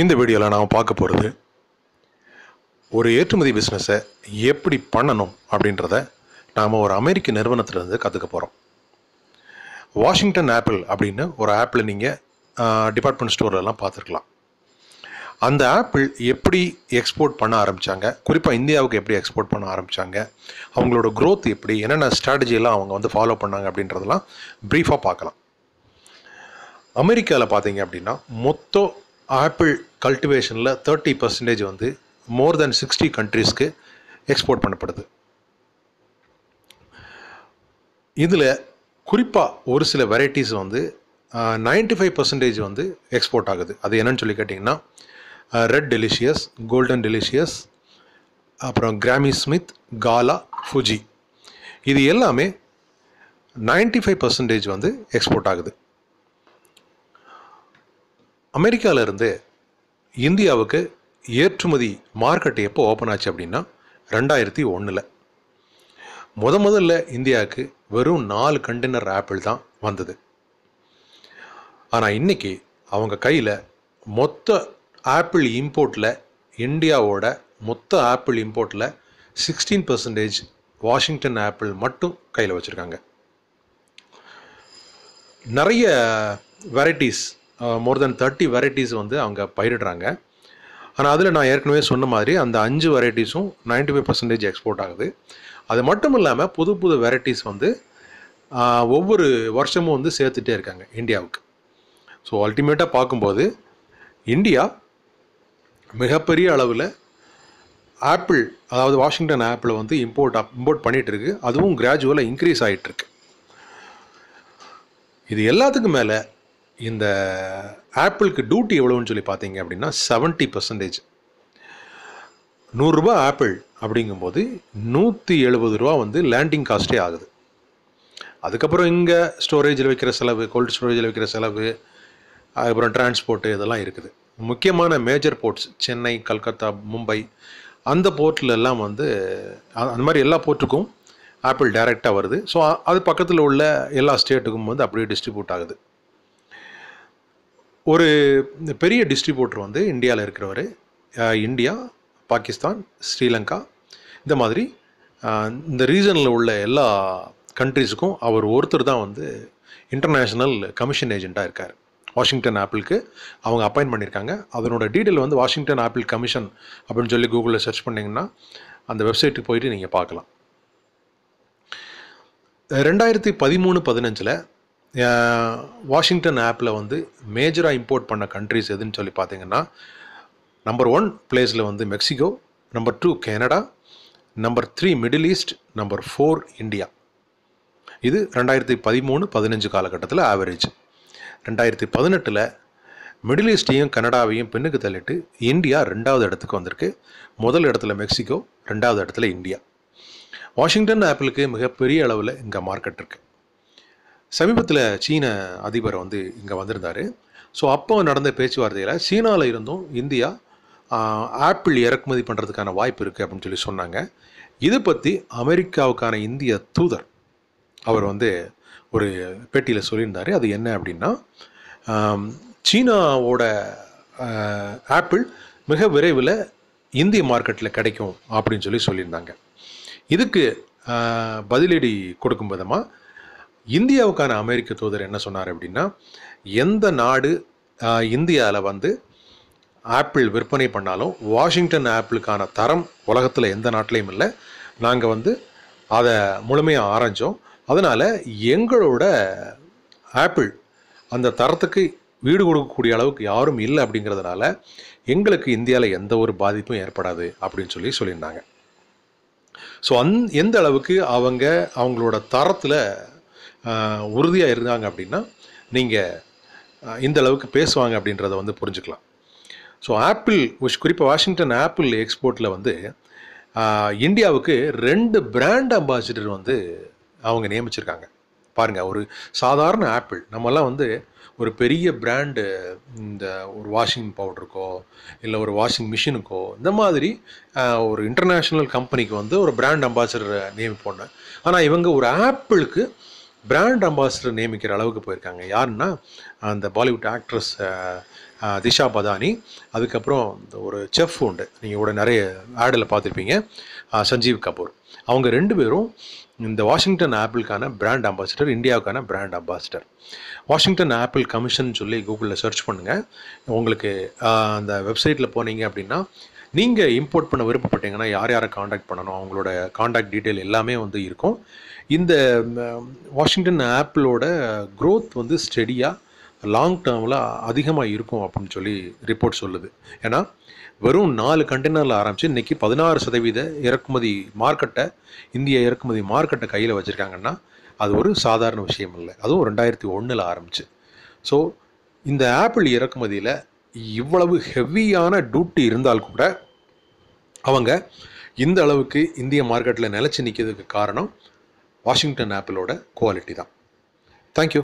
இந்த வீடியோவில் நாம் பார்க்க போகிறது ஒரு ஏற்றுமதி பிஸ்னஸை எப்படி பண்ணணும் அப்படின்றத நாம் ஒரு அமெரிக்க நிறுவனத்திலேருந்து கற்றுக்க போகிறோம் வாஷிங்டன் ஆப்பிள் அப்படின்னு ஒரு ஆப்பிள் நீங்கள் டிபார்ட்மெண்ட் ஸ்டோர்லலாம் பார்த்துருக்கலாம் அந்த ஆப்பிள் எப்படி எக்ஸ்போர்ட் பண்ண ஆரம்பித்தாங்க குறிப்பாக இந்தியாவுக்கு எப்படி எக்ஸ்போர்ட் பண்ண ஆரம்பித்தாங்க அவங்களோட க்ரோத் எப்படி என்னென்ன ஸ்ட்ராட்டஜியெல்லாம் அவங்க வந்து ஃபாலோ பண்ணாங்க அப்படின்றதெல்லாம் ப்ரீஃபாக பார்க்கலாம் அமெரிக்காவில் பார்த்தீங்க அப்படின்னா மொத்தம் ஆப்பிள் கல்டிவேஷனில் தேர்ட்டி பர்சன்டேஜ் வந்து மோர் தென் சிக்ஸ்டி கண்ட்ரீஸ்க்கு எக்ஸ்போர்ட் பண்ணப்படுது இதில் குறிப்பாக ஒரு சில வெரைட்டிஸ் வந்து நைன்டி ஃபைவ் பர்சன்டேஜ் வந்து எக்ஸ்போர்ட் ஆகுது அது என்னன்னு சொல்லி கேட்டிங்கன்னா ரெட் டெலிஷியஸ் கோல்டன் டெலிஷியஸ் அப்புறம் கிராமி ஸ்மித் காலா ஃபுஜி இது எல்லாமே நைன்டி ஃபைவ் பர்சன்டேஜ் வந்து எக்ஸ்போர்ட் ஆகுது அமெரிக்காவிலேருந்து இந்தியாவுக்கு ஏற்றுமதி மார்க்கெட் எப்போ ஓப்பன் ஆச்சு அப்படின்னா ரெண்டாயிரத்தி ஒன்றில் முத முதல்ல இந்தியாவுக்கு வெறும் நாலு கண்டெய்னர் ஆப்பிள் தான் வந்தது ஆனால் இன்றைக்கி அவங்க கையில் மொத்த ஆப்பிள் இம்போர்ட்டில் இந்தியாவோட மொத்த ஆப்பிள் இம்போர்ட்டில் சிக்ஸ்டீன் பர்சன்டேஜ் வாஷிங்டன் ஆப்பிள் மட்டும் கையில் வச்சுருக்காங்க நிறைய varieties more than thirty varieties வந்து அவங்க பயிரிடுறாங்க ஆனால் அதில் நான் ஏற்கனவே சொன்ன மாதிரி அந்த அஞ்சு வெரைட்டிஸும் நைன்டி ஃபைவ் பர்சன்டேஜ் எக்ஸ்போர்ட் ஆகுது அது மட்டும் இல்லாமல் புது புது வெரைட்டிஸ் வந்து ஒவ்வொரு வருஷமும் வந்து சேர்த்துட்டே இருக்காங்க இந்தியாவுக்கு ஸோ அல்டிமேட்டாக பார்க்கும்போது இந்தியா மிகப்பெரிய அளவில் ஆப்பிள் அதாவது வாஷிங்டன் ஆப்பிளை வந்து இம்போர்ட் இம்போர்ட் பண்ணிகிட்ருக்கு அதுவும் கிராஜுவலாக இன்க்ரீஸ் ஆகிட்டுருக்கு இது எல்லாத்துக்கும் மேலே இந்த ஆப்பிளுக்கு டியூட்டி எவ்வளோன்னு சொல்லி பார்த்தீங்க அப்படின்னா செவன்ட்டி பர்சன்டேஜ் நூறுரூபா ஆப்பிள் அப்படிங்கும்போது நூற்றி எழுபது ரூபா வந்து லேண்டிங் காஸ்ட்டே ஆகுது அதுக்கப்புறம் இங்கே ஸ்டோரேஜில் வைக்கிற செலவு கோல்டு ஸ்டோரேஜில் வைக்கிற செலவு அதுக்கப்புறம் டிரான்ஸ்போர்ட்டு இதெல்லாம் இருக்குது முக்கியமான மேஜர் போர்ட்ஸ் சென்னை கல்கத்தா மும்பை அந்த போர்ட்லெல்லாம் வந்து அந்த மாதிரி எல்லா போர்ட்டுக்கும் ஆப்பிள் டைரெக்டாக வருது ஸோ அது பக்கத்தில் உள்ள எல்லா ஸ்டேட்டுக்கும் வந்து அப்படியே டிஸ்ட்ரிபியூட் ஆகுது ஒரு பெரிய டிஸ்ட்ரிபியூட்டர் வந்து இந்தியாவில் இருக்கிறவர் இந்தியா பாகிஸ்தான் ஸ்ரீலங்கா இந்த மாதிரி இந்த ரீஜனில் உள்ள எல்லா கண்ட்ரீஸுக்கும் அவர் ஒருத்தர் தான் வந்து இன்டர்நேஷ்னல் கமிஷன் ஏஜெண்ட்டாக இருக்கார் வாஷிங்டன் ஆப்பிளுக்கு அவங்க அப்பாயின் பண்ணியிருக்காங்க அதனோட டீட்டெயில் வந்து வாஷிங்டன் ஆப்பிள் கமிஷன் அப்படின்னு சொல்லி கூகுளில் சர்ச் பண்ணிங்கன்னா அந்த வெப்சைட்டுக்கு போயிட்டு நீங்கள் பார்க்கலாம் ரெண்டாயிரத்தி பதிமூணு பதினஞ்சில் வாஷிங்டன் ஆப்பில் வந்து மேஜராக இம்போர்ட் பண்ண கண்ட்ரிஸ் எதுன்னு சொல்லி பார்த்தீங்கன்னா நம்பர் ஒன் பிளேஸில் வந்து Mexico number two Canada number three Middle East number four India இது ரெண்டாயிரத்தி பதிமூணு பதினஞ்சு காலகட்டத்தில் ஆவரேஜ் ரெண்டாயிரத்தி பதினெட்டில் மிடில் ஈஸ்டையும் கனடாவையும் பின்னுக்கு தள்ளிட்டு இந்தியா ரெண்டாவது இடத்துக்கு வந்திருக்கு முதல் இடத்துல மெக்சிகோ ரெண்டாவது இடத்துல இந்தியா வாஷிங்டன் ஆப்பிளுக்கு மிகப்பெரிய அளவில் இங்கே மார்க்கெட் இருக்குது சமீபத்தில் சீன அதிபர் வந்து இங்கே வந்திருந்தார் ஸோ அப்போ நடந்த பேச்சுவார்த்தையில் சீனாவில் இருந்தும் இந்தியா ஆப்பிள் இறக்குமதி பண்ணுறதுக்கான வாய்ப்பு இருக்குது அப்படின்னு சொல்லி சொன்னாங்க இதை பற்றி அமெரிக்காவுக்கான இந்திய தூதர் அவர் வந்து ஒரு பேட்டியில் சொல்லியிருந்தார் அது என்ன அப்படின்னா சீனாவோட ஆப்பிள் மிக விரைவில் இந்திய மார்க்கெட்டில் கிடைக்கும் அப்படின்னு சொல்லி சொல்லியிருந்தாங்க இதுக்கு பதிலடி கொடுக்கும் விதமாக இந்தியாவுக்கான அமெரிக்க தூதர் என்ன சொன்னார் அப்படின்னா எந்த நாடு இந்தியாவில் வந்து ஆப்பிள் விற்பனை பண்ணாலும் வாஷிங்டன் ஆப்பிளுக்கான தரம் உலகத்தில் எந்த நாட்டிலையும் இல்லை நாங்கள் வந்து அதை முழுமையாக ஆரஞ்சோம் அதனால் எங்களோட ஆப்பிள் அந்த தரத்துக்கு வீடு கொடுக்கக்கூடிய அளவுக்கு யாரும் இல்லை அப்படிங்கிறதுனால எங்களுக்கு இந்தியாவில் எந்த ஒரு பாதிப்பும் ஏற்படாது அப்படின்னு சொல்லி சொல்லியிருந்தாங்க ஸோ அந் எந்த அளவுக்கு அவங்க அவங்களோட தரத்தில் உறுதியாக இருந்தாங்க அப்படின்னா நீங்கள் இந்த அளவுக்கு பேசுவாங்க அப்படின்றத வந்து புரிஞ்சுக்கலாம் ஸோ ஆப்பிள் விஷ் குறிப்பாக வாஷிங்டன் ஆப்பிள் எக்ஸ்போர்ட்டில் வந்து இந்தியாவுக்கு ரெண்டு பிராண்ட் அம்பாசிடர் வந்து அவங்க நியமிச்சிருக்காங்க பாருங்கள் ஒரு சாதாரண ஆப்பிள் நம்மெல்லாம் வந்து ஒரு பெரிய பிராண்டு இந்த ஒரு வாஷிங் பவுடருக்கோ இல்லை ஒரு வாஷிங் மிஷினுக்கோ இந்த மாதிரி ஒரு இன்டர்நேஷ்னல் கம்பெனிக்கு வந்து ஒரு பிராண்ட் அம்பாசிடர் நியமிப்போன்னு ஆனால் இவங்க ஒரு ஆப்பிளுக்கு பிராண்ட் அம்பாசிடர் நியமிக்கிற அளவுக்கு போயிருக்காங்க யாருன்னா அந்த பாலிவுட் ஆக்ட்ரஸ் திஷா பதானி அதுக்கப்புறம் ஒரு செஃப் உண்டு நீங்கள் கூட நிறைய ஆடில் பார்த்துருப்பீங்க சஞ்சீவ் கபூர் அவங்க ரெண்டு பேரும் இந்த வாஷிங்டன் ஆப்பிள்கான பிராண்ட் அம்பாசிடர் இந்தியாவுக்கான brand ambassador Washington apple commission சொல்லி கூகுளில் சர்ச் பண்ணுங்கள் உங்களுக்கு அந்த வெப்சைட்டில் போனீங்க அப்படின்னா நீங்கள் இம்போர்ட் பண்ண விருப்பப்பட்டீங்கன்னா யார் யாரை காண்டாக்ட் பண்ணணும் அவங்களோட காண்டாக்ட் டீட்டெயில் எல்லாமே வந்து இருக்கும் இந்த வாஷிங்டன் ஆப்பிளோட க்ரோத் வந்து ஸ்டெடியாக லாங் டேர்மில் அதிகமாக இருக்கும் அப்படின்னு சொல்லி ரிப்போர்ட் சொல்லுது ஏன்னா வெறும் நாலு கண்டெய்னரில் ஆரம்பித்து இன்றைக்கி பதினாறு சதவீத இறக்குமதி மார்க்கெட்டை இந்திய இறக்குமதி மார்க்கெட்டை கையில் வச்சுருக்காங்கன்னா அது ஒரு சாதாரண விஷயம் இல்லை அதுவும் ரெண்டாயிரத்தி ஒன்றில் ஆரம்பிச்சு ஸோ இந்த ஆப்பிள் இறக்குமதியில் இவ்வளவு ஹெவியான டியூட்டி இருந்தால் கூட அவங்க இந்த அளவுக்கு இந்திய மார்க்கெட்டில் நிலச்சி நிற்கிறதுக்கு காரணம் வாஷிங்டன் ஆப்பிளோட குவாலிட்டி தான் தேங்க்யூ